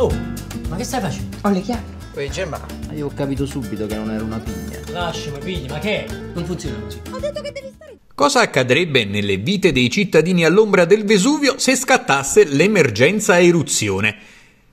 Oh, ma che stai facendo? Ho le chiavi. Poi Gemma. Ma ah, io ho capito subito che non era una pigna. Lasciami, pigli, ma che? È? Non funziona così. Ho detto che devi stare. Cosa accadrebbe nelle vite dei cittadini all'ombra del Vesuvio se scattasse l'emergenza eruzione?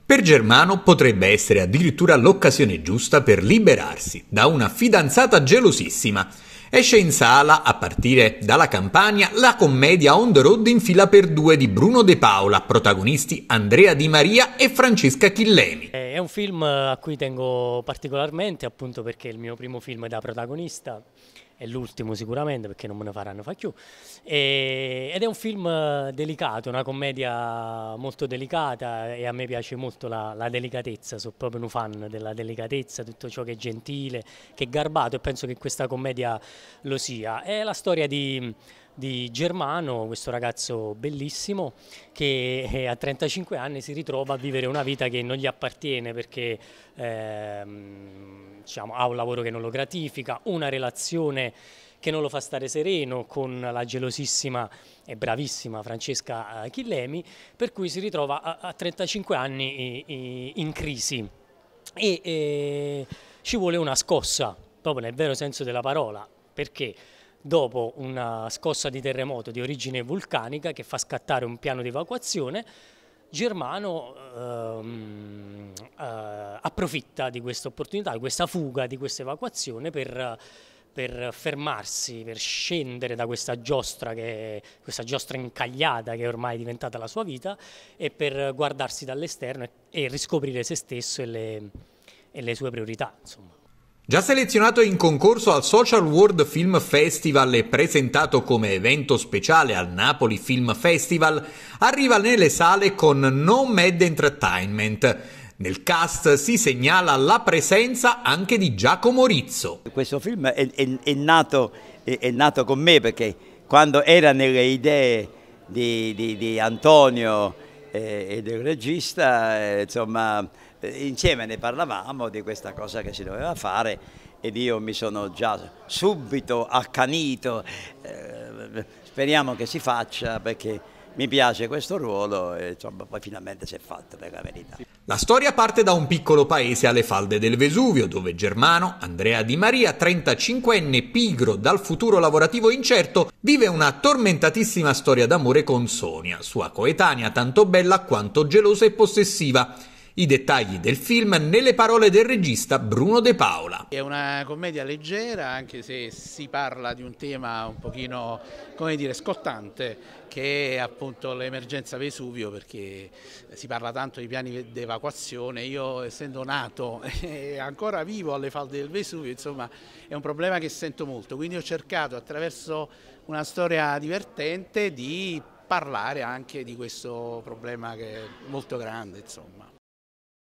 Per Germano potrebbe essere addirittura l'occasione giusta per liberarsi da una fidanzata gelosissima. Esce in sala, a partire dalla Campania, la commedia On the Road in fila per due di Bruno De Paola, protagonisti Andrea Di Maria e Francesca Chillemi. Eh, è un film eh, a cui tengo particolarmente, appunto perché è il mio primo film da protagonista è l'ultimo sicuramente perché non me ne faranno fa più e, ed è un film delicato, una commedia molto delicata e a me piace molto la, la, delicatezza, sono proprio un fan della delicatezza, tutto ciò che è gentile, che è garbato e penso che questa commedia lo sia. È la storia di, di Germano, questo ragazzo bellissimo che eh, a 35 anni si ritrova a vivere una vita che non gli appartiene perché ehm, diciamo, ha un lavoro che non lo gratifica, una relazione che non lo fa stare sereno con la gelosissima e bravissima Francesca eh, Chillemi, per cui si ritrova a, a 35 anni in, in crisi e eh, ci vuole una scossa, proprio nel vero senso della parola, perché dopo una scossa di terremoto di origine vulcanica che fa scattare un piano di evacuazione, Germano ehm, eh, approfitta di questa opportunità, di questa fuga, di questa evacuazione per per fermarsi, per scendere da questa giostra, che, questa giostra incagliata che è ormai diventata la sua vita e per guardarsi dall'esterno e, e, riscoprire se stesso e le, e le sue priorità. Insomma. Già selezionato in concorso al Social World Film Festival e presentato come evento speciale al Napoli Film Festival, arriva nelle sale con No Mad Entertainment nel cast si segnala la presenza anche di Giacomo Rizzo. Questo film è, è, è, nato, è nato, con me perché quando era nelle idee di, di, di Antonio e, eh, e, del regista, eh, insomma, eh, insieme ne parlavamo di questa cosa che si doveva fare ed io mi sono già subito accanito, speriamo che si faccia perché mi piace questo ruolo e insomma, poi finalmente si è fatto per la verità. La storia parte da un piccolo paese alle falde del Vesuvio, dove Germano, Andrea Di Maria, 35enne pigro dal futuro lavorativo incerto, vive una tormentatissima storia d'amore con Sonia, sua coetanea tanto bella quanto gelosa e possessiva. I dettagli del film nelle parole del regista Bruno De Paola. È una commedia leggera, anche se si parla di un tema un pochino, come dire, scottante, che è appunto l'emergenza Vesuvio, perché si parla tanto di piani d'evacuazione. Io, essendo nato e ancora vivo alle falde del Vesuvio, insomma, è un problema che sento molto. Quindi ho cercato attraverso una storia divertente di parlare anche di questo problema che è molto grande, insomma.